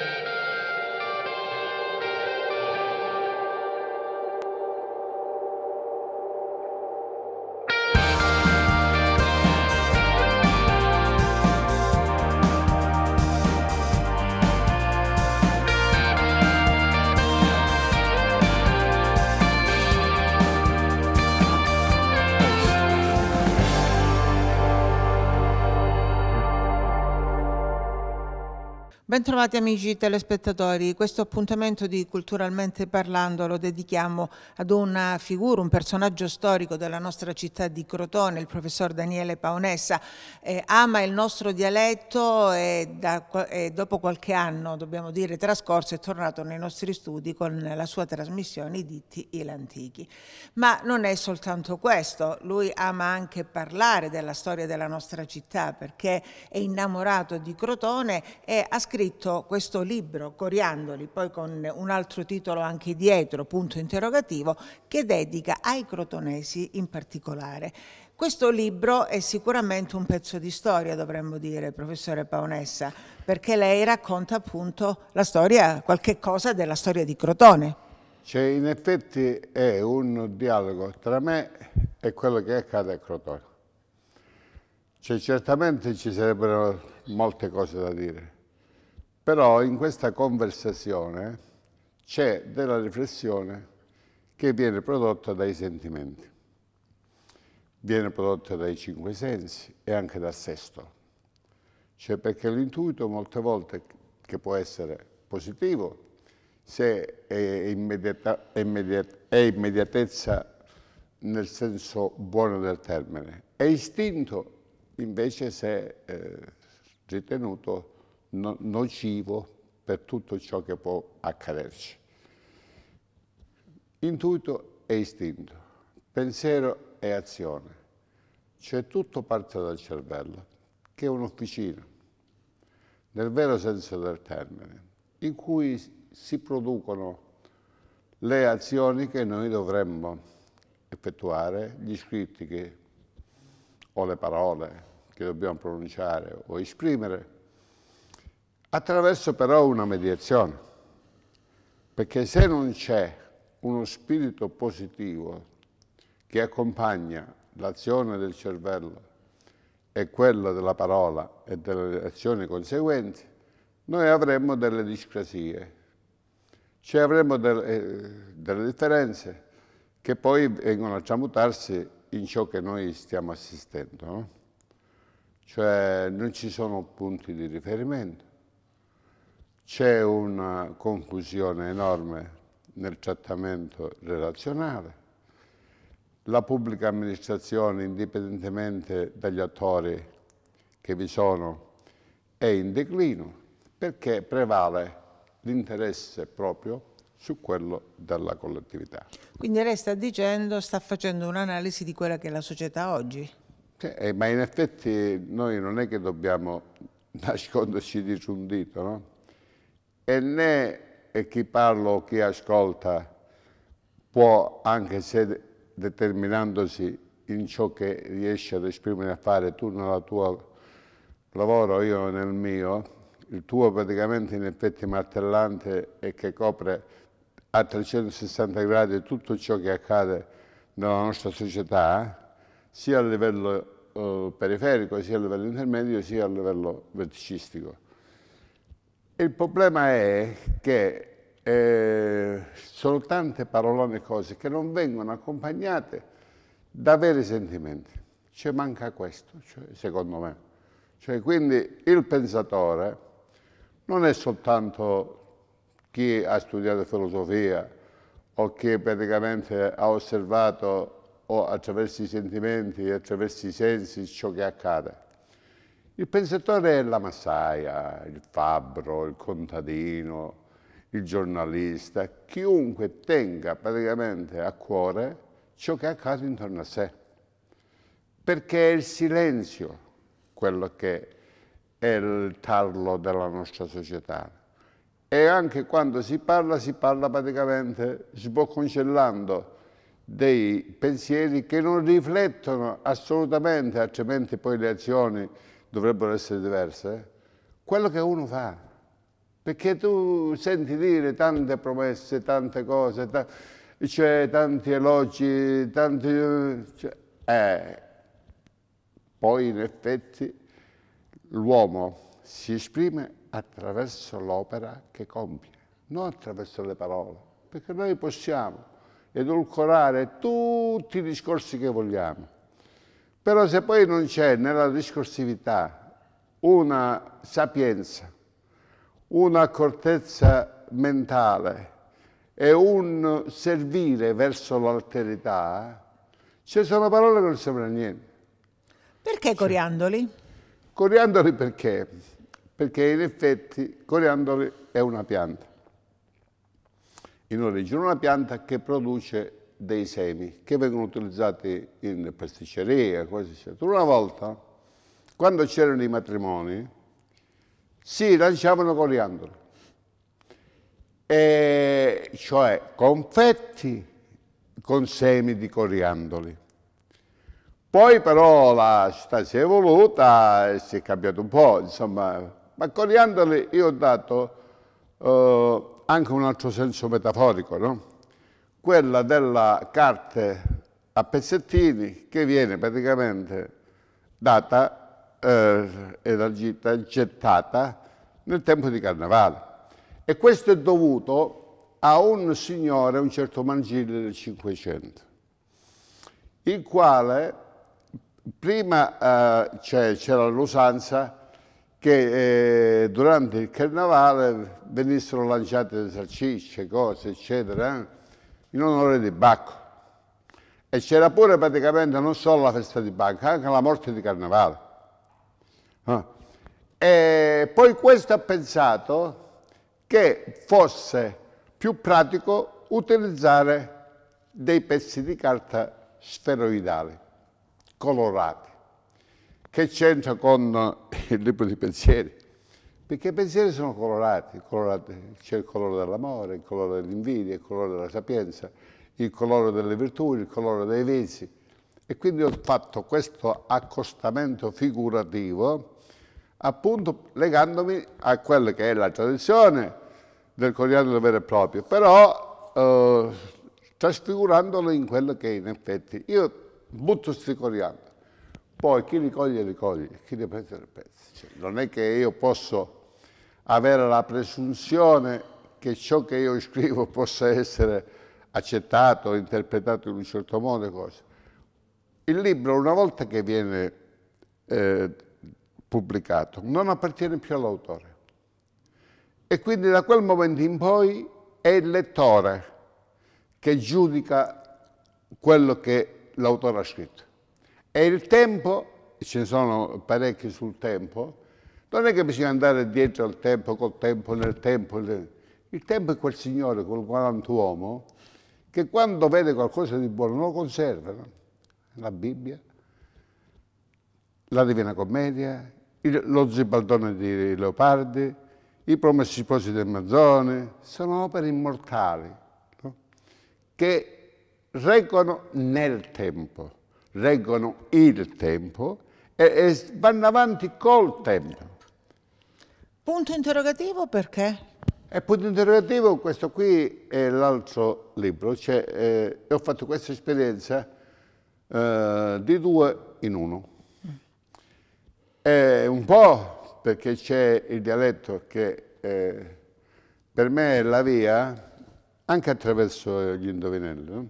Thank you. Bentrovati amici telespettatori, questo appuntamento di Culturalmente Parlando lo dedichiamo ad una figura, un personaggio storico della nostra città di Crotone, il professor Daniele Paonessa. Eh, ama il nostro dialetto e, da, e, dopo qualche anno, dobbiamo dire trascorso, è tornato nei nostri studi con la sua trasmissione I ditti e l'antichi. Ma non è soltanto questo, lui ama anche parlare della storia della nostra città perché è innamorato di Crotone e ha scritto scritto questo libro, Coriandoli, poi con un altro titolo anche dietro, punto interrogativo, che dedica ai crotonesi in particolare. Questo libro è sicuramente un pezzo di storia, dovremmo dire, professore Paonessa, perché lei racconta appunto la storia, qualche cosa della storia di Crotone. Cioè, in effetti è un dialogo tra me e quello che accade a Crotone. Cioè, certamente ci sarebbero molte cose da dire, però in questa conversazione c'è della riflessione che viene prodotta dai sentimenti, viene prodotta dai cinque sensi e anche dal sesto. Cioè perché l'intuito molte volte, che può essere positivo, se è, immediata, è, immediata, è immediatezza nel senso buono del termine, è istinto invece se eh, ritenuto no nocivo per tutto ciò che può accaderci. Intuito e istinto, pensiero e azione, cioè tutto parte dal cervello, che è un'officina, nel vero senso del termine, in cui si producono le azioni che noi dovremmo effettuare, gli scritti che, o le parole che dobbiamo pronunciare o esprimere, attraverso però una mediazione, perché se non c'è uno spirito positivo che accompagna l'azione del cervello e quella della parola e delle azioni conseguenti, noi avremmo delle discrasie, cioè avremmo delle, eh, delle differenze che poi vengono a tramutarsi in ciò che noi stiamo assistendo. No? Cioè non ci sono punti di riferimento, c'è una confusione enorme nel trattamento relazionale. La pubblica amministrazione, indipendentemente dagli attori che vi sono, è in declino perché prevale l'interesse proprio su quello della collettività. Quindi lei sta dicendo, sta facendo un'analisi di quella che è la società oggi? Sì, eh, ma in effetti noi non è che dobbiamo nasconderci dietro un dito, no? e né chi parla o chi ascolta può, anche se determinandosi in ciò che riesce ad esprimere a fare, tu nel tuo lavoro, io nel mio, il tuo praticamente in effetti martellante e che copre a 360 gradi tutto ciò che accade nella nostra società, sia a livello eh, periferico, sia a livello intermedio, sia a livello verticistico. Il problema è che eh, sono tante parolone e cose che non vengono accompagnate da veri sentimenti. Ci manca questo, cioè, secondo me. Cioè, quindi il pensatore non è soltanto chi ha studiato filosofia o chi praticamente ha osservato o attraverso i sentimenti, attraverso i sensi ciò che accade. Il pensatore è la massaia, il fabbro, il contadino, il giornalista, chiunque tenga praticamente a cuore ciò che accade intorno a sé. Perché è il silenzio quello che è il tarlo della nostra società. E anche quando si parla, si parla praticamente sbocconcellando dei pensieri che non riflettono assolutamente, altrimenti poi le azioni dovrebbero essere diverse, quello che uno fa. Perché tu senti dire tante promesse, tante cose, ta cioè, tanti elogi, tanti... Cioè, eh. Poi in effetti l'uomo si esprime attraverso l'opera che compie, non attraverso le parole, perché noi possiamo edulcorare tutti i discorsi che vogliamo, però se poi non c'è nella discorsività una sapienza, un'accortezza mentale e un servire verso l'alterità, ci sono parole che non servono a niente. Perché Coriandoli? Coriandoli perché? Perché in effetti Coriandoli è una pianta. In origine una pianta che produce dei semi che vengono utilizzati in pasticceria, cose eccetera. Una volta, quando c'erano i matrimoni, si lanciavano coriandolo, e cioè confetti con semi di coriandoli. Poi però la città si è evoluta e si è cambiato un po', insomma, ma coriandoli io ho dato eh, anche un altro senso metaforico, no? quella della carta a pezzettini che viene praticamente data eh, agita, gettata nel tempo di carnevale. E questo è dovuto a un signore, un certo Mangilli del Cinquecento, il quale prima eh, c'era l'usanza che eh, durante il carnevale venissero lanciate salsicce, cose, eccetera, eh in onore di Bacco. E c'era pure praticamente non solo la festa di Bacco, anche la morte di Carnevale. Ah. E poi questo ha pensato che fosse più pratico utilizzare dei pezzi di carta sferoidali, colorati. Che c'entra con il libro di pensieri? Perché i pensieri sono colorati, colorati. c'è il colore dell'amore, il colore dell'invidia, il colore della sapienza, il colore delle virtù, il colore dei vizi. E quindi ho fatto questo accostamento figurativo appunto legandomi a quella che è la tradizione del coriandolo vero e proprio, però eh, trasfigurandolo in quello che in effetti. Io butto sti coriandoli, poi chi li coglie, li coglie, chi li pezza, li pezza. Cioè, non è che io posso avere la presunzione che ciò che io scrivo possa essere accettato, interpretato in un certo modo. Cose. Il libro, una volta che viene eh, pubblicato, non appartiene più all'autore. E quindi da quel momento in poi è il lettore che giudica quello che l'autore ha scritto. E il tempo, ce ne sono parecchi sul tempo, non è che bisogna andare dietro al tempo, col tempo, nel tempo. Il tempo è quel signore, quel galantuomo, che quando vede qualcosa di buono lo conserva. No? La Bibbia, la Divina Commedia, il, lo Zibaldone di Leopardi, i Promessi Sposi del Mazzone, sono opere immortali no? che reggono nel tempo reggono il tempo e, e vanno avanti col tempo. Punto interrogativo perché? E punto interrogativo, questo qui è l'altro libro, cioè, eh, ho fatto questa esperienza eh, di due in uno. E un po' perché c'è il dialetto che eh, per me è la via, anche attraverso gli indovinelli, no?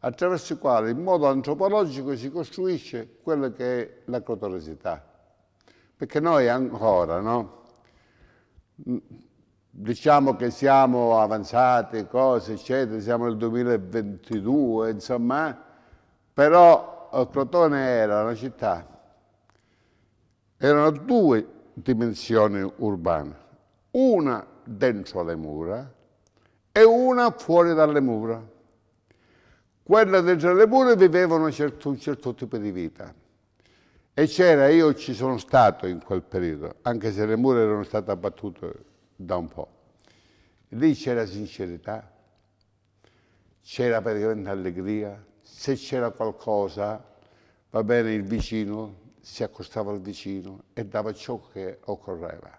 attraverso i quali in modo antropologico si costruisce quella che è la crotorosità. Perché noi ancora, no? Diciamo che siamo avanzati, cose, eccetera, siamo nel 2022, insomma, però eh, Crotone era una città, erano due dimensioni urbane, una dentro le mura e una fuori dalle mura quella del Giallebure vivevano un certo, un certo tipo di vita. E c'era, io ci sono stato in quel periodo, anche se le mura erano state abbattute da un po'. Lì c'era sincerità, c'era praticamente allegria, se c'era qualcosa, va bene, il vicino si accostava al vicino e dava ciò che occorreva.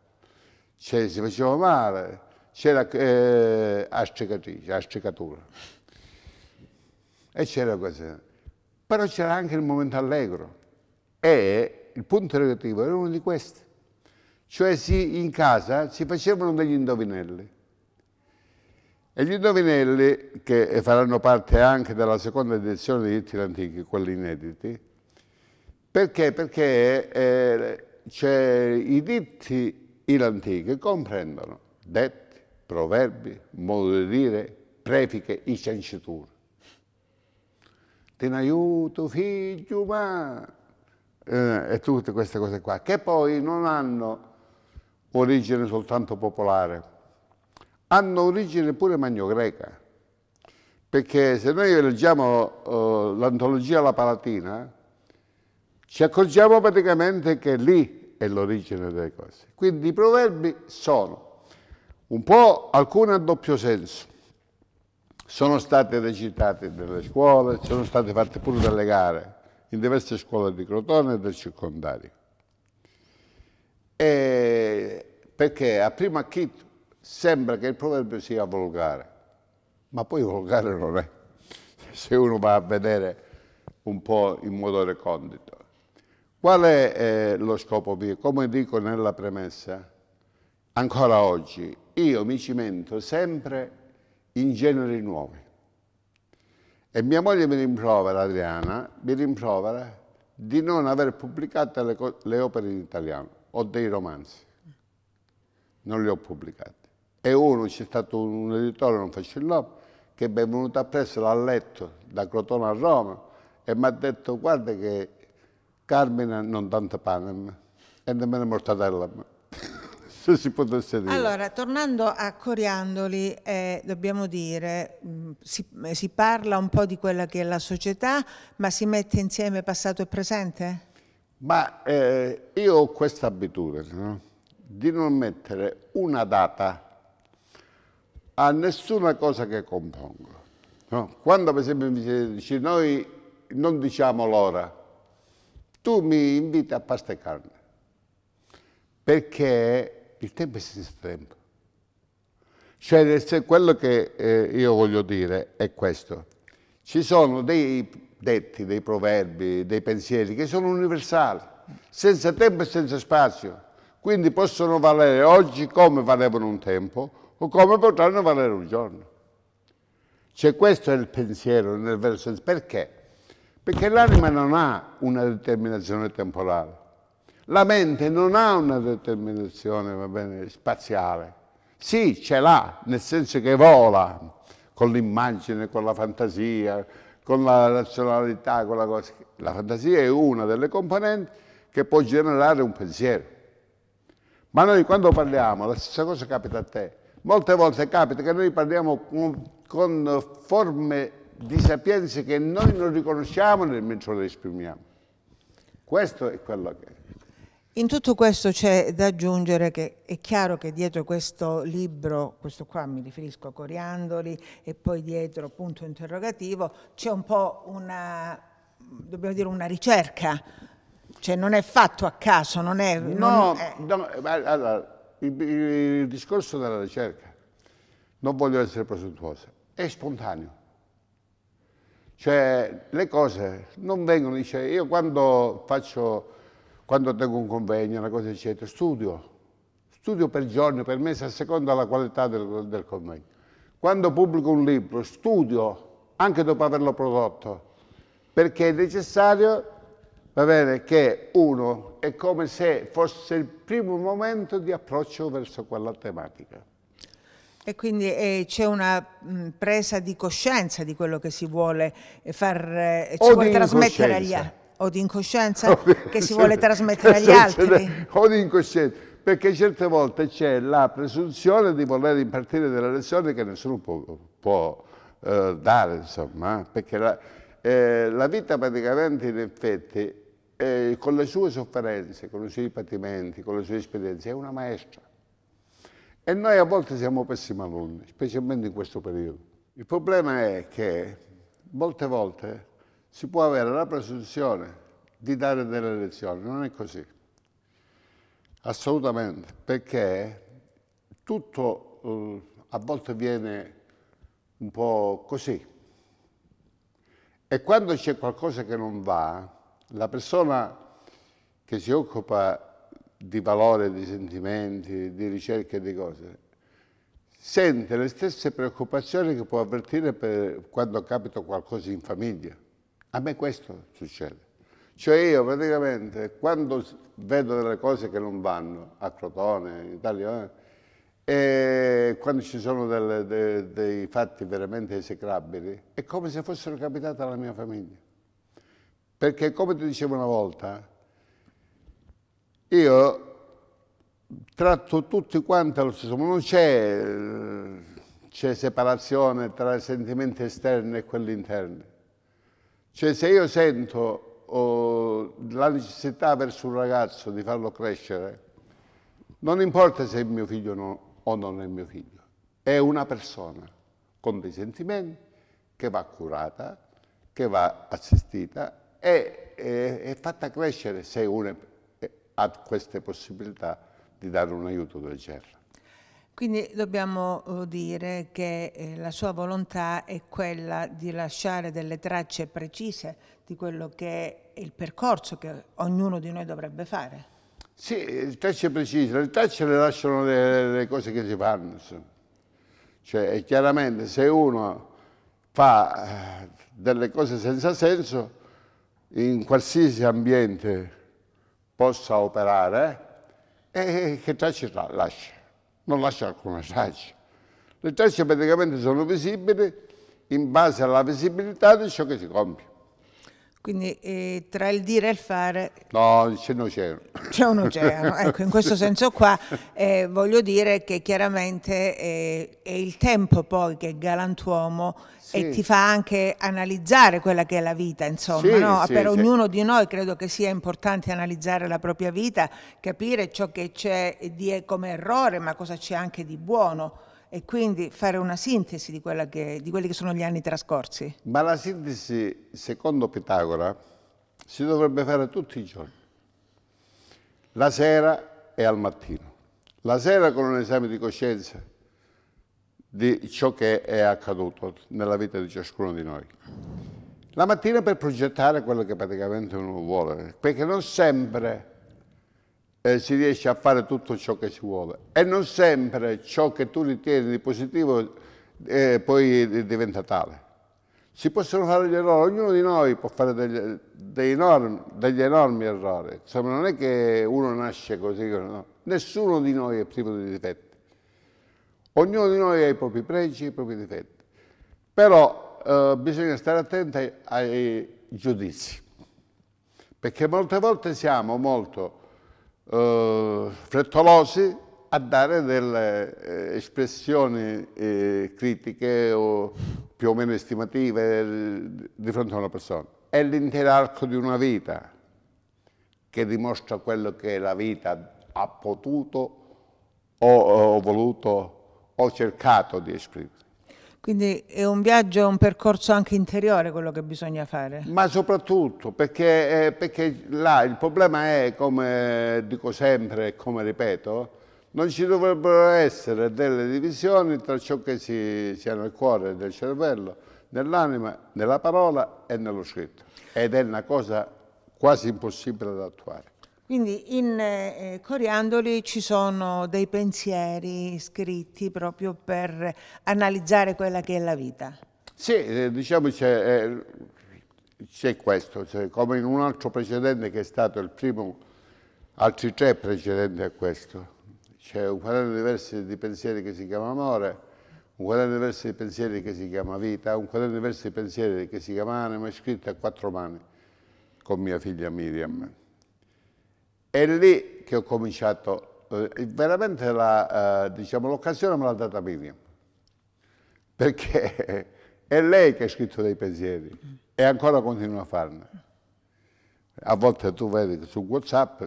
Cioè, si faceva male, c'era eh, astricatrice, astricatura. E c'era questo. Però c'era anche il momento allegro. E il punto negativo era uno di questi. Cioè si, in casa si facevano degli indovinelli. E gli indovinelli, che faranno parte anche della seconda edizione dei Diritti Antichi, quelli inediti, perché? Perché eh, cioè, i ditti antichi comprendono detti, proverbi, modo di dire, prefiche, incensiture ti aiuto figlio ma... Eh, e tutte queste cose qua, che poi non hanno origine soltanto popolare, hanno origine pure magno-greca, perché se noi leggiamo eh, l'antologia La Palatina, ci accorgiamo praticamente che lì è l'origine delle cose. Quindi i proverbi sono un po' alcuni a doppio senso, sono state recitate delle scuole, sono state fatte pure delle gare in diverse scuole di Crotone e del circondario. E perché a prima chitto sembra che il proverbio sia volgare, ma poi volgare non è, se uno va a vedere un po' in modo recondito. Qual è eh, lo scopo mio? Come dico nella premessa, ancora oggi io mi cimento sempre in generi nuovi. E mia moglie mi rimprovera, Adriana, mi rimprovera di non aver pubblicato le, le opere in italiano. o dei romanzi, non le ho pubblicate. E uno, c'è stato un editore, non faccio il nome, che mi è venuto appresso, l'ha letto da Crotone a Roma e mi ha detto guarda che Carmine non tanto pane e nemmeno mortadella se si potesse dire. Allora, tornando a Coriandoli, eh, dobbiamo dire, mh, si, eh, si, parla un po' di quella che è la società, ma si mette insieme passato e presente? Ma eh, io ho questa abitudine no? di non mettere una data a nessuna cosa che compongo. No? Quando per esempio mi dici noi non diciamo l'ora, tu mi inviti a pasta e carne, perché il tempo è sempre. Cioè, quello che eh, io voglio dire è questo. Ci sono dei detti, dei proverbi, dei pensieri che sono universali, senza tempo e senza spazio. Quindi possono valere oggi come valevano un tempo o come potranno valere un giorno. Cioè questo è il pensiero nel vero senso. Perché? Perché l'anima non ha una determinazione temporale. La mente non ha una determinazione va bene, spaziale. Sì, ce l'ha, nel senso che vola con l'immagine, con la fantasia, con la razionalità, con la cosa. La fantasia è una delle componenti che può generare un pensiero. Ma noi quando parliamo, la stessa cosa capita a te. Molte volte capita che noi parliamo con, forme di sapienze che noi non riconosciamo nel mentre le esprimiamo. Questo è quello che... In tutto questo c'è da aggiungere che è chiaro che dietro questo libro, questo qua mi riferisco a Coriandoli e poi dietro punto interrogativo, c'è un po' una, dobbiamo dire, una ricerca, cioè non è fatto a caso, non è... No, non è... no allora, il, il discorso della ricerca, non voglio essere presuntuosa, è spontaneo. Cioè le cose non vengono, dice, io quando faccio quando tengo un convegno, una cosa eccetera, studio, studio per giorno, per mese, a seconda della qualità del, del convegno. Quando pubblico un libro, studio anche dopo averlo prodotto, perché è necessario va bene, che uno è come se fosse il primo momento di approccio verso quella tematica. E quindi eh, c'è una mh, mm, presa di coscienza di quello che si vuole far eh, vuole trasmettere agli altri o di incoscienza che si vuole trasmettere agli altri. O di incoscienza, perché certe volte c'è la presunzione di voler impartire delle lezioni che nessuno può, può eh, dare, insomma, eh. perché la, eh, la, vita praticamente in effetti, eh, con le sue sofferenze, con i suoi patimenti, con le sue esperienze, è una maestra. E noi a volte siamo pessimi alunni, specialmente in questo periodo. Il problema è che molte volte si può avere la presunzione di dare delle lezioni, non è così. Assolutamente, perché tutto eh, a volte viene un po' così. E quando c'è qualcosa che non va, la persona che si occupa di valore, di sentimenti, di ricerca di cose, sente le stesse preoccupazioni che può avvertire quando capita qualcosa in famiglia. A me questo succede. Cioè io praticamente quando vedo delle cose che non vanno, a Crotone, in Italia, eh, e quando ci sono delle, de, dei fatti veramente esecrabili, è come se fossero capitati alla mia famiglia. Perché come ti dicevo una volta, io tratto tutti quanti allo stesso modo, non c'è eh, separazione tra i sentimenti esterni e quelli interni. Cioè se io sento oh, la necessità verso un ragazzo di farlo crescere, non importa se è mio figlio no, o non è mio figlio, è una persona con dei sentimenti che va curata, che va assistita e è, è fatta crescere se uno ha queste possibilità di dare un aiuto del genere. Quindi dobbiamo eh, dire che eh, la sua volontà è quella di lasciare delle tracce precise di quello che è il percorso che ognuno di noi dovrebbe fare. Sì, le eh, tracce precise, le tracce le lasciano le, le cose che si fanno. Cioè, chiaramente se uno fa delle cose senza senso, in qualsiasi ambiente possa operare, e che tracce lascia? non lascia alcuna traccia. Le tracce praticamente sono visibili in base alla visibilità di ciò che si compie. Quindi eh, tra il dire e il fare... No, c'è un oceano. C'è un oceano, ecco, in questo senso qua eh, voglio dire che chiaramente eh, è il tempo poi che è galantuomo sì. e ti fa anche analizzare quella che è la vita, insomma, sì, no? sì, per ognuno di noi credo che sia importante analizzare la propria vita, capire ciò che c'è come errore, ma cosa c'è anche di buono e quindi fare una sintesi di, che, di quelli che sono gli anni trascorsi. Ma la sintesi, secondo Pitagora, si dovrebbe fare tutti i giorni, la sera e al mattino. La sera con un esame di coscienza di ciò che è accaduto nella vita di ciascuno di noi. La mattina per progettare quello che praticamente uno vuole, perché non sempre eh, si riesce a fare tutto ciò che si vuole. E non sempre ciò che tu ritieni di positivo eh, poi diventa tale. Si possono fare degli errori, ognuno di noi può fare degli, degli, enormi, degli enormi, errori. Insomma, non è che uno nasce così, no. nessuno di noi è privo di difetti. Ognuno di noi ha i propri pregi i propri difetti. Però eh, bisogna stare attenti ai giudizi, perché molte volte siamo molto eh, frettolosi a dare delle eh, espressioni eh, critiche o più o meno estimative di fronte a una persona. È l'intero arco di una vita che dimostra quello che la vita ha potuto o, o voluto o cercato di esprimere. Quindi è un viaggio, è un percorso anche interiore quello che bisogna fare. Ma soprattutto perché, eh, perché là il problema è, come dico sempre e come ripeto, non ci dovrebbero essere delle divisioni tra ciò che si, si ha nel cuore, nel cervello, nell'anima, nella parola e nello scritto. Ed è una cosa quasi impossibile da attuare. Quindi in eh, Coriandoli ci sono dei pensieri scritti proprio per analizzare quella che è la vita. Sì, eh, diciamo c'è, eh, questo, cioè, come in un altro precedente che è stato il primo, altri tre precedenti a questo. C'è un quaderno diverso di pensieri che si chiama amore, un quaderno diverso di pensieri che si chiama vita, un quaderno diverso di pensieri che si chiama anima, è scritto a quattro mani con mia figlia Miriam è lì che ho cominciato, eh, veramente l'occasione eh, diciamo, me l'ha data Miriam, perché è lei che ha scritto dei pensieri e ancora continua a farne. A volte tu vedi che su Whatsapp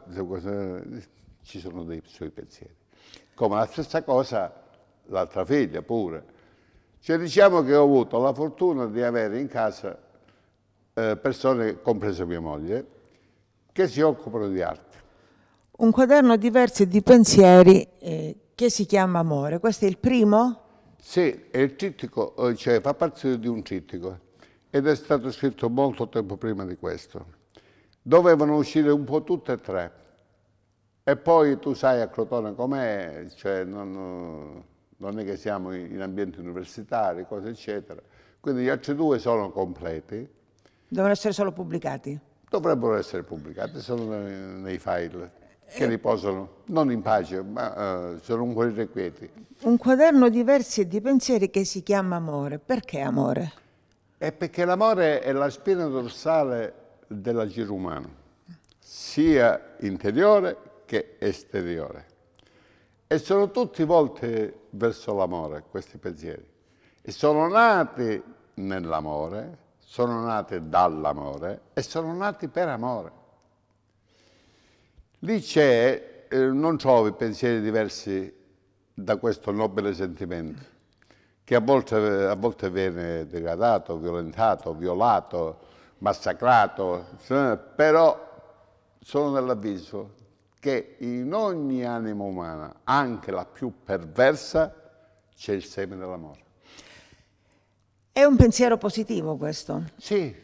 ci sono dei suoi pensieri. Come la stessa cosa l'altra figlia pure. Cioè diciamo che ho avuto la fortuna di avere in casa eh, persone, compresa mia moglie, che si occupano di arte un quaderno diverso di pensieri eh, che si chiama Amore. Questo è il primo? Sì, è il trittico, eh, cioè fa parte di un trittico ed è stato scritto molto tempo prima di questo. Dovevano uscire un po' tutte e tre. E poi tu sai a Crotone com'è, cioè non, non è che siamo in ambienti universitari, cose eccetera. Quindi gli altri due sono completi. Devono essere solo pubblicati? Dovrebbero essere pubblicati, sono nei file che riposano non in pace, ma uh, sono un cuore quieti. Un quaderno di versi e di pensieri che si chiama Amore. Perché amore? È perché l'amore è la spina dorsale dell'agire umano, sia interiore che esteriore. E sono tutti volti verso l'amore questi pensieri. E sono nati nell'amore, sono nati dall'amore e sono nati per amore. Lì c'è, eh, non trovo pensieri diversi da questo nobile sentimento, che a volte, a volte viene degradato, violentato, violato, massacrato, però sono dell'avviso che in ogni anima umana, anche la più perversa, c'è il seme dell'amore. È un pensiero positivo questo? Sì,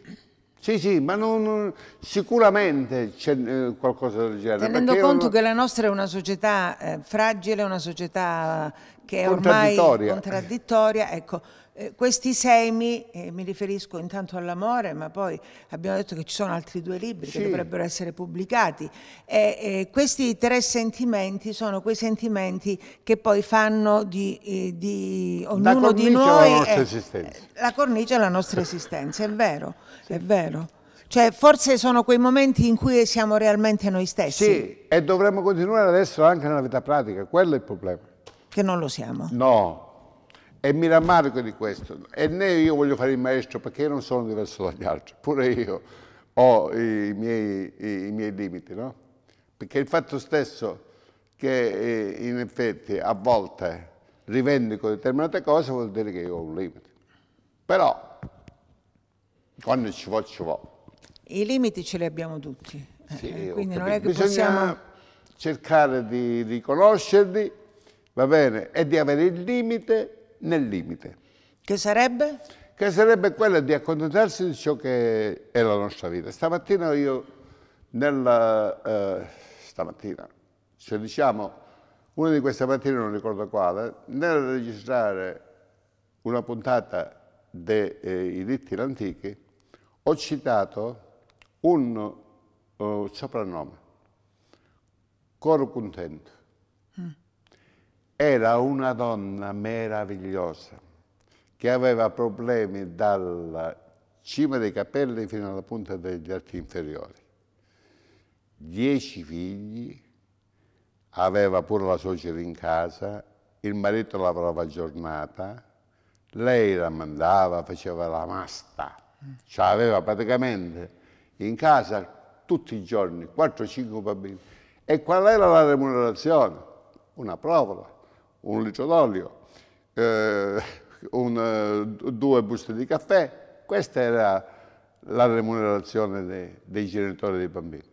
sì, sì, ma non, sicuramente c'è eh, qualcosa del genere. Tenendo conto non... che la nostra è una società eh, fragile, una società che è ormai contraddittoria, ecco, eh, questi semi, eh, mi riferisco intanto all'amore, ma poi abbiamo detto che ci sono altri due libri sì. che dovrebbero essere pubblicati. Eh, eh, questi tre sentimenti sono quei sentimenti che poi fanno di, eh, di ognuno di noi la, nostra esistenza. la cornice alla nostra esistenza, è vero, sì. è vero. Cioè, forse sono quei momenti in cui siamo realmente noi stessi. Sì, e dovremmo continuare adesso anche nella vita pratica, quello è il problema. Che non lo siamo. No, e mi rammarico di questo. E né io voglio fare il maestro perché io non sono diverso dagli altri, pure io ho i miei, i miei limiti, no? Perché il fatto stesso che eh, in effetti a volte rivendico determinate cose vuol dire che io ho un limite. Però quando ci vuole, ci vuole. I limiti ce li abbiamo tutti, eh, sì, eh, quindi non è che Bisogna possiamo... cercare di riconoscerli, va bene, e di avere il limite nel limite. Che sarebbe? Che sarebbe quella di accontentarsi di ciò che è la nostra vita. Stamattina io, nella, eh, stamattina, cioè diciamo una di queste mattine, non ricordo quale, nel registrare una puntata dei eh, Ditti Antichi, ho citato un uh, soprannome, Coro Contento. Era una donna meravigliosa che aveva problemi dalla cima dei capelli fino alla punta degli arti inferiori. Dieci figli, aveva pure la suocera in casa, il marito lavorava giornata, lei la mandava, faceva la masta, cioè aveva praticamente in casa tutti i giorni 4-5 bambini. E qual era la remunerazione? Una provola un liceolio, eh, eh, due buste di caffè. Questa era la remunerazione dei, dei genitori dei bambini.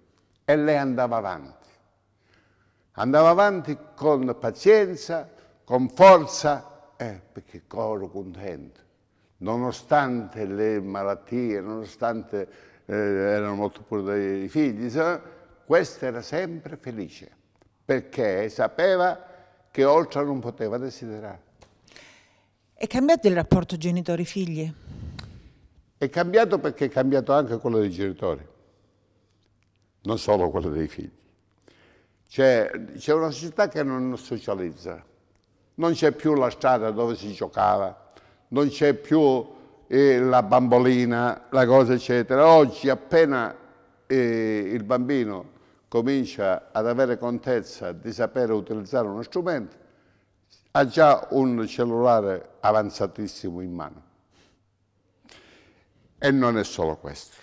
E lei andava avanti. Andava avanti con pazienza, con forza, eh, perché coro contento. Nonostante le malattie, nonostante eh, erano molto pure dei figli, questa era sempre felice, perché sapeva che oltre non poteva desiderare. È cambiato il rapporto genitori-figli? È cambiato perché è cambiato anche quello dei genitori, non solo quello dei figli. C'è, una società che non socializza, non c'è più la strada dove si giocava, non c'è più eh, la bambolina, la cosa eccetera. Oggi appena eh, il bambino comincia ad avere contezza di sapere utilizzare uno strumento, ha già un cellulare avanzatissimo in mano. E non è solo questo,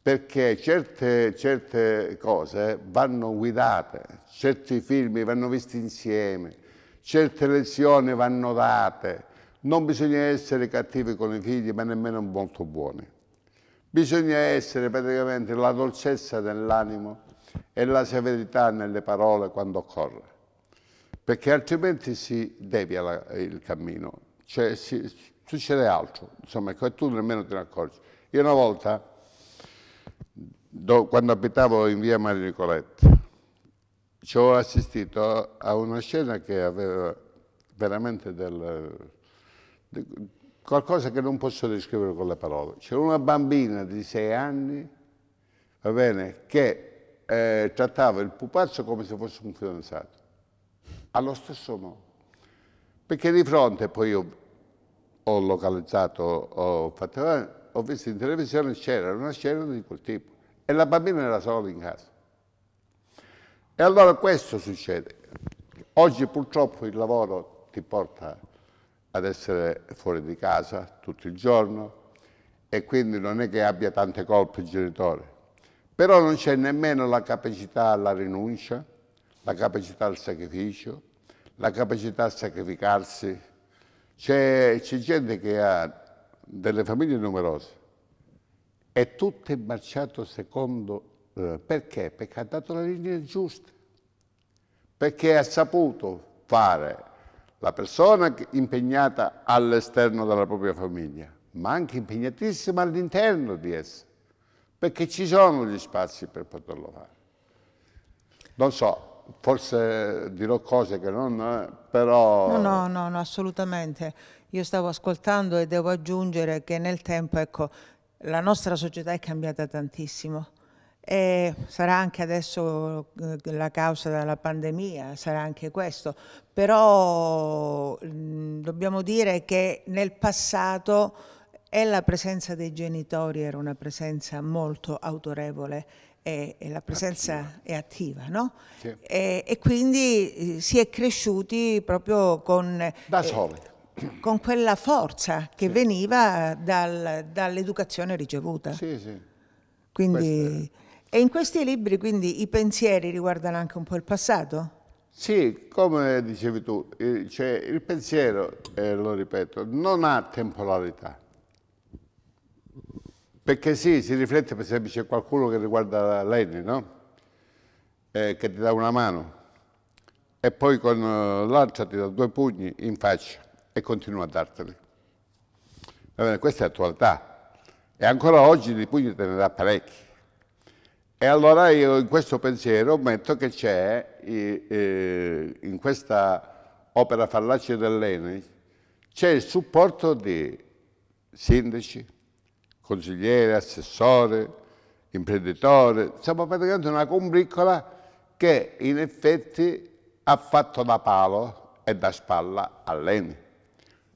perché certe, certe cose vanno guidate, certi film vanno visti insieme, certe lezioni vanno date, non bisogna essere cattivi con i figli, ma nemmeno molto buoni. Bisogna essere praticamente la dolcezza dell'animo, e la severità nelle parole quando occorre, perché altrimenti si devia la, il cammino, cioè si, succede altro, insomma, che tu nemmeno te ne accorgi. Io una volta, do, quando abitavo in via Maria Nicoletta, ci ho assistito a una scena che aveva veramente del, de, qualcosa che non posso descrivere con le parole. C'era una bambina di sei anni, va bene, che eh, trattava il pupazzo come se fosse un fidanzato, allo stesso modo. Perché di fronte, poi ho, ho localizzato, ho, fatto, eh, ho visto in televisione c'era una scena di quel tipo e la bambina era sola in casa. E allora questo succede. Oggi purtroppo il lavoro ti porta ad essere fuori di casa tutto il giorno e quindi non è che abbia tante colpe il genitore, però non c'è nemmeno la capacità alla rinuncia, la capacità al sacrificio, la capacità a sacrificarsi. C'è, gente che ha delle famiglie numerose e tutto è marciato secondo... Eh, perché? Perché ha dato la linea giusta, perché ha saputo fare la persona impegnata all'esterno della propria famiglia, ma anche impegnatissima all'interno di essa perché ci sono gli spazi per poterlo fare. Non so, forse dirò cose che non... però... No, no, no, no assolutamente. Io stavo ascoltando e devo aggiungere che nel tempo, ecco, la nostra società è cambiata tantissimo. E sarà anche adesso eh, la causa della pandemia, sarà anche questo, però mm, dobbiamo dire che nel passato e la presenza dei genitori era una presenza molto autorevole e, e la presenza attiva. è attiva, no? Sì. E, e, quindi eh, si è cresciuti proprio con... Da eh, soli. Eh, con quella forza che sì. veniva dal, dall'educazione ricevuta. Sì, sì. Quindi, e in questi libri quindi i pensieri riguardano anche un po' il passato? Sì, come dicevi tu, cioè, il pensiero, eh, lo ripeto, non ha temporalità. Perché sì, si riflette, per esempio c'è qualcuno che riguarda l'Enni, no? Eh, che ti dà una mano e poi con eh, l'altra ti dà due pugni in faccia e continua a darteli. Va bene, questa è attualità e ancora oggi di pugni te ne dà parecchi. E allora io in questo pensiero metto che c'è, eh, in questa opera fallace dell'Eni, c'è il supporto di sindaci, consigliere, assessore, imprenditore, siamo praticamente una combriccola che in effetti ha fatto da palo e da spalla a Leni.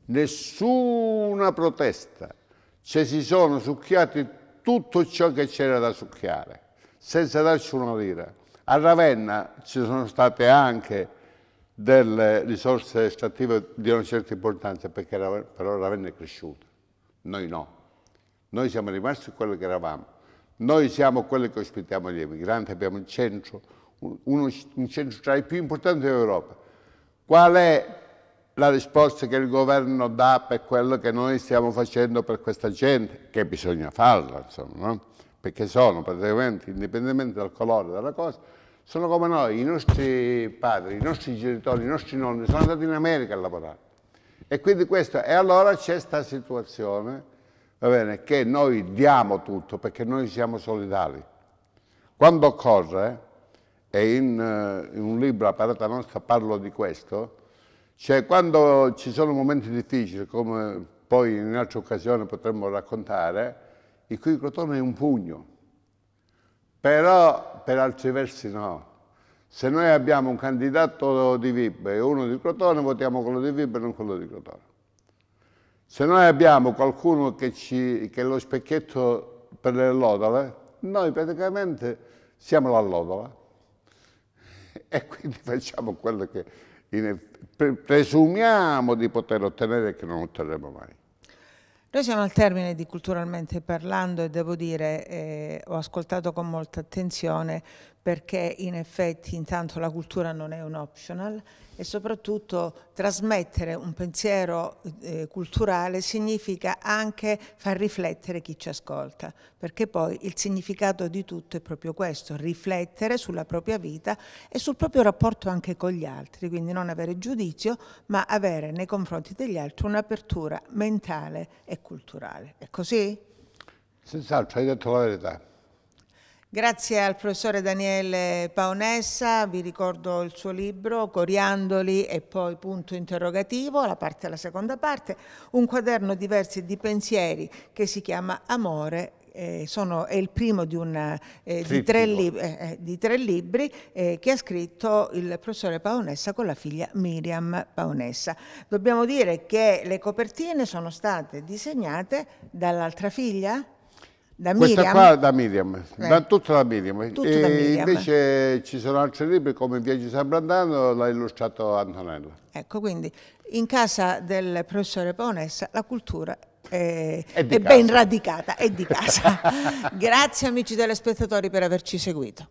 Nessuna protesta, cioè si sono succhiati tutto ciò che c'era da succhiare, senza darci una lira. A Ravenna ci sono state anche delle risorse estrattive di una certa importanza, perché però Ravenna è cresciuta, noi no. Noi siamo rimasti quello che eravamo. Noi siamo quelli che ospitiamo gli emigranti, abbiamo un centro, uno, un centro tra i più importanti d'Europa. Qual è la risposta che il governo dà per quello che noi stiamo facendo per questa gente? Che bisogna farlo, insomma, no? perché sono praticamente, indipendentemente dal colore della cosa, sono come noi, i nostri padri, i nostri genitori, i nostri nonni sono andati in America a lavorare. E quindi questo, e allora c'è questa situazione va bene, che noi diamo tutto perché noi siamo solidali. Quando occorre, eh, e in, eh, in un libro, La parata nostra, parlo di questo, cioè quando ci sono momenti difficili, come poi in altre occasioni potremmo raccontare, il cui crotone è un pugno, però per altri versi no. Se noi abbiamo un candidato di Vibbe e uno di Crotone, votiamo quello di Vibbe e non quello di Crotone. Se noi abbiamo qualcuno che, ci, che è lo specchietto per le lodole, noi praticamente siamo la lodola e quindi facciamo quello che presumiamo di poter ottenere e che non otterremo mai. Noi siamo al termine di Culturalmente Parlando e devo dire, eh, ho ascoltato con molta attenzione perché in effetti intanto la cultura non è un optional e soprattutto trasmettere un pensiero eh, culturale significa anche far riflettere chi ci ascolta, perché poi il significato di tutto è proprio questo, riflettere sulla propria vita e sul proprio rapporto anche con gli altri, quindi non avere giudizio, ma avere nei confronti degli altri un'apertura mentale e culturale. È così? Senz'altro, hai detto la verità. Grazie al professore Daniele Paonessa, vi ricordo il suo libro Coriandoli e poi punto interrogativo, la parte alla seconda parte, un quaderno diversi di pensieri che si chiama Amore eh, sono, è il primo di, una, eh, di, tre, lib eh, eh, di tre, libri eh, che ha scritto il professore Paonessa con la figlia Miriam Paonessa. Dobbiamo dire che le copertine sono state disegnate dall'altra figlia? Da Miriam? Questa qua da Miriam, eh. da, tutta la Miriam. Tutto e da Miriam. invece ci sono altri libri come Viaggio San Brandano, l'ha illustrato Antonella. Ecco, quindi in casa del professore Paonessa la cultura è, è, è ben radicata, è di casa. Grazie amici telespettatori per averci seguito.